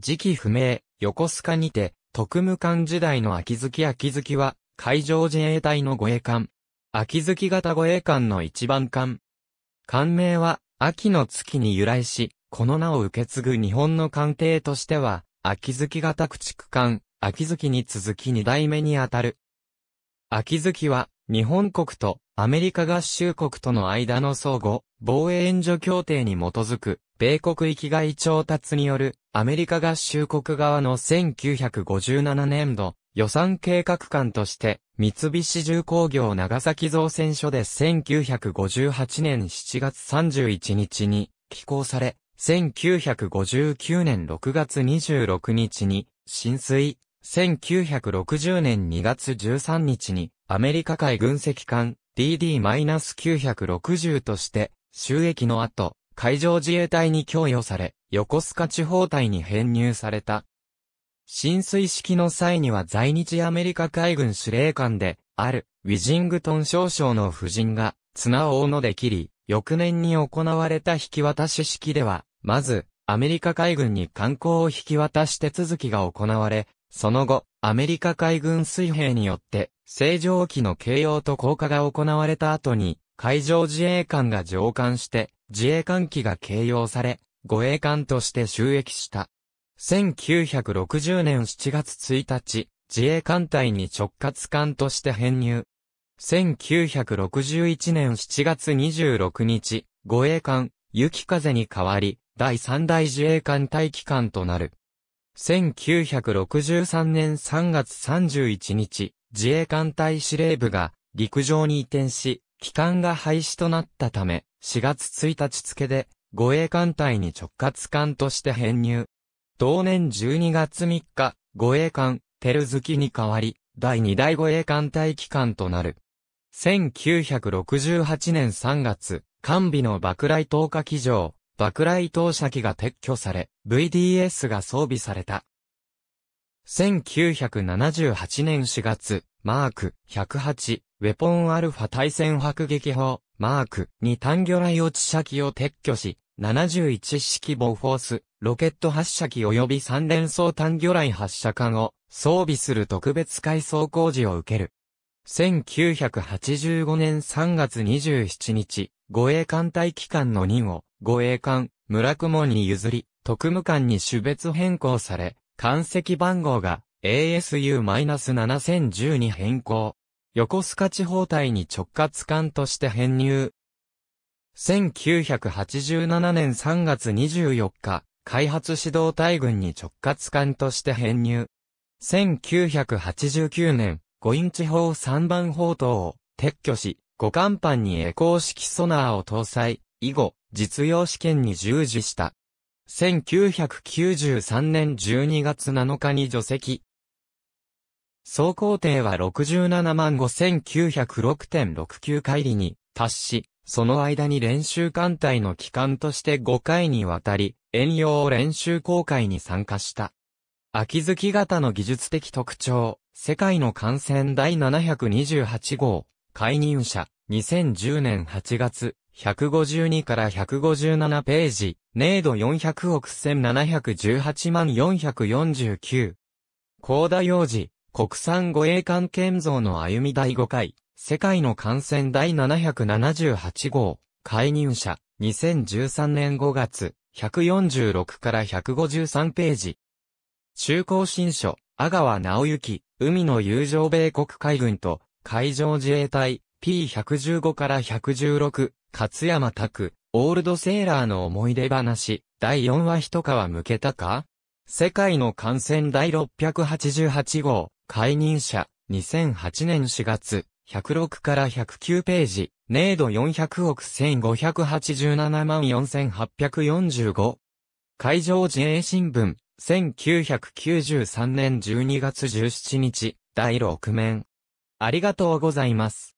時期不明、横須賀にて、特務艦時代の秋月秋月は、海上自衛隊の護衛艦。秋月型護衛艦の一番艦。艦名は、秋の月に由来し、この名を受け継ぐ日本の艦艇としては、秋月型駆逐艦、秋月に続き二代目にあたる。秋月は、日本国とアメリカ合衆国との間の相互、防衛援助協定に基づく、米国域外調達による、アメリカ合衆国側の1957年度、予算計画官として、三菱重工業長崎造船所で1958年7月31日に寄港され、1959年6月26日に浸水、1960年2月13日にアメリカ海軍籍艦 DD-960 として収益の後、海上自衛隊に供与され、横須賀地方隊に編入された。浸水式の際には在日アメリカ海軍司令官で、ある、ウィジングトン少将の夫人が、綱を斧で切り、翌年に行われた引き渡し式では、まず、アメリカ海軍に観光を引き渡し手続きが行われ、その後、アメリカ海軍水兵によって、正常期の形容と降下が行われた後に、海上自衛官が上官して、自衛官機が形容され、護衛艦として収益した。1960年7月1日、自衛艦隊に直轄艦として編入。1961年7月26日、護衛艦、雪風に代わり、第三代自衛艦隊機関となる。1963年3月31日、自衛艦隊司令部が陸上に移転し、期間が廃止となったため、4月1日付で、護衛艦隊に直轄艦として編入。同年12月3日、護衛艦、テルズキに代わり、第2代護衛艦隊機関となる。1968年3月、完備の爆雷投下機場、爆雷投射機が撤去され、VDS が装備された。1978年4月、マーク108、ウェポンアルファ対戦迫撃砲、マーク2単魚雷落ち射機を撤去し、71式ボフォース、ロケット発射機及び3連装単魚雷発射艦を装備する特別改装工事を受ける。1985年3月27日、護衛艦隊機関の任を護衛艦村雲に譲り、特務艦に種別変更され、艦籍番号が ASU-7010 に変更。横須賀地方隊に直轄艦として編入。1987年3月24日、開発指導隊軍に直轄艦として編入。1989年、5インチ砲3番砲塔を撤去し、5艦板にエコー式ソナーを搭載、以後、実用試験に従事した。1993年12月7日に除籍、総工程は67万5906.69回りに達し、その間に練習艦隊の機関として5回にわたり、遠洋練習公開に参加した。秋月型の技術的特徴、世界の艦船第728号、解任者、2010年8月、152から157ページ、年度400億1718万449。高田洋事。国産護衛艦建造の歩み第5回、世界の艦船第778号、介入者、2013年5月、146から153ページ。中高新書、阿川直行、海の友情米国海軍と、海上自衛隊、P115 から116、勝山拓、オールドセーラーの思い出話、第4話一皮向けたか世界の感染第688号、解任者、2008年4月、106から109ページ、ネード400億1587万4845。海上自衛新聞、1993年12月17日、第6面。ありがとうございます。